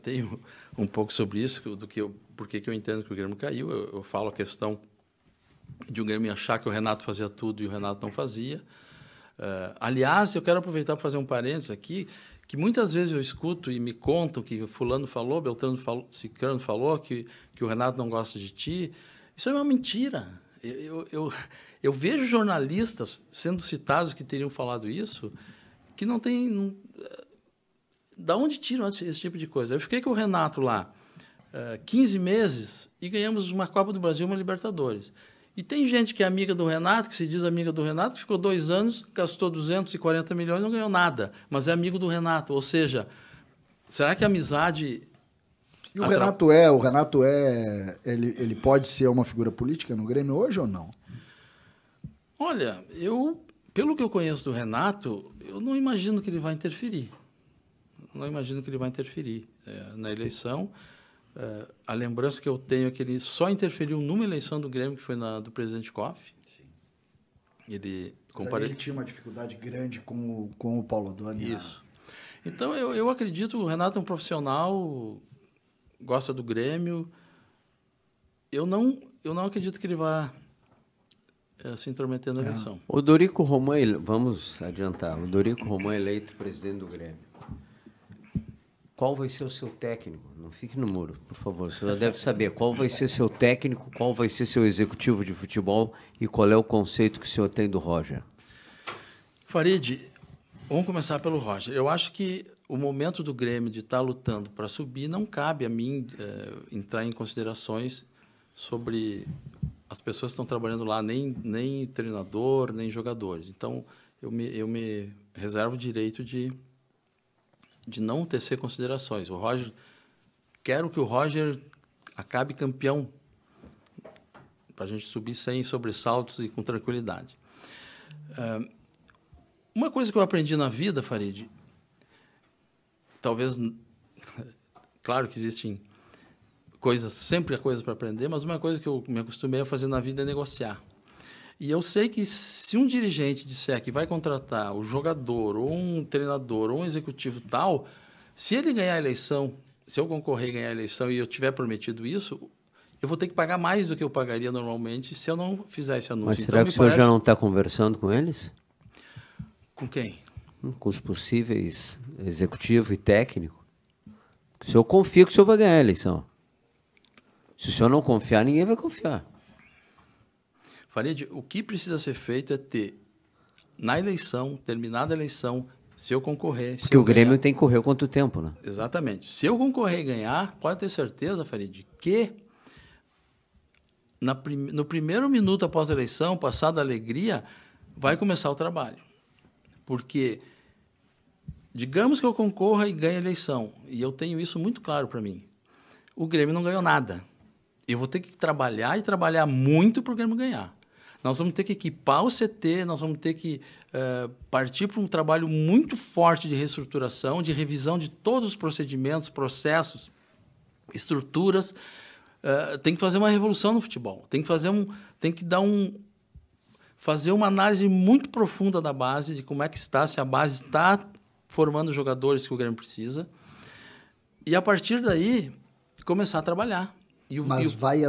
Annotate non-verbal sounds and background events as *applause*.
comentei um, um pouco sobre isso, do que eu, porque que eu entendo que o Grêmio caiu. Eu, eu falo a questão de o um Grêmio achar que o Renato fazia tudo e o Renato não fazia. Uh, aliás, eu quero aproveitar para fazer um parênteses aqui, que muitas vezes eu escuto e me contam que fulano falou, Beltrano falou, Cicrano falou, que, que o Renato não gosta de ti. Isso é uma mentira. Eu, eu, eu, eu vejo jornalistas sendo citados que teriam falado isso, que não tem... Não, da onde tiram esse, esse tipo de coisa? Eu fiquei com o Renato lá uh, eh, 15 meses e ganhamos uma Copa do Brasil e uma Libertadores. E tem gente que é amiga do Renato, que se diz amiga do Renato, ficou dois anos, gastou 240 milhões e não ganhou nada, mas é amigo do Renato. Ou seja, será que a amizade. E o atra... Renato é, o Renato é. Ele, ele pode ser uma figura política no Grêmio hoje ou não? Olha, eu. Pelo que eu conheço do Renato, eu não imagino que ele vai interferir não imagino que ele vai interferir é, na eleição. É, a lembrança que eu tenho é que ele só interferiu numa eleição do Grêmio, que foi na do presidente Koff. Sim. Ele, compare... ele tinha uma dificuldade grande com o, com o Paulo Doni. Né? Isso. Então, eu, eu acredito, o Renato é um profissional, gosta do Grêmio. Eu não, eu não acredito que ele vá é, se intrometer na é. eleição. O Dorico Romão, vamos adiantar, o Dorico Romão é eleito presidente do Grêmio qual vai ser o seu técnico? Não fique no muro, por favor. Você já deve saber qual vai ser seu técnico, qual vai ser seu executivo de futebol e qual é o conceito que o senhor tem do Roger. Farid, vamos começar pelo Roger. Eu acho que o momento do Grêmio de estar tá lutando para subir não cabe a mim é, entrar em considerações sobre as pessoas que estão trabalhando lá, nem, nem treinador, nem jogadores. Então, eu me, eu me reservo o direito de de não tecer considerações. O Roger, quero que o Roger acabe campeão para a gente subir sem sobressaltos e com tranquilidade. Uh, uma coisa que eu aprendi na vida, Farid, talvez, *laughs* claro que existem coisas, sempre há coisas para aprender, mas uma coisa que eu me acostumei a fazer na vida é negociar. E eu sei que se um dirigente disser que vai contratar o jogador, ou um treinador, ou um executivo tal, se ele ganhar a eleição, se eu concorrer e ganhar a eleição e eu tiver prometido isso, eu vou ter que pagar mais do que eu pagaria normalmente se eu não fizer esse anúncio. Mas então, será então, que o senhor parece... já não está conversando com eles? Com quem? Hum, com os possíveis executivo e técnico. O senhor confia que o senhor vai ganhar a eleição. Se o senhor não confiar, ninguém vai confiar de o que precisa ser feito é ter, na eleição, terminada a eleição, se eu concorrer. Porque eu o Grêmio ganhar, tem que correr quanto tempo, né? Exatamente. Se eu concorrer e ganhar, pode ter certeza, Farid, que na prim no primeiro minuto após a eleição, passada a alegria, vai começar o trabalho. Porque, digamos que eu concorra e ganhe a eleição, e eu tenho isso muito claro para mim, o Grêmio não ganhou nada. Eu vou ter que trabalhar e trabalhar muito para o Grêmio ganhar. Nós vamos ter que equipar o CT, nós vamos ter que eh, partir para um trabalho muito forte de reestruturação, de revisão de todos os procedimentos, processos, estruturas. Eh, tem que fazer uma revolução no futebol. Tem que fazer um, tem que dar um, fazer uma análise muito profunda da base, de como é que está, se a base está formando jogadores que o Grêmio precisa. E a partir daí, começar a trabalhar. E o, Mas e o... vai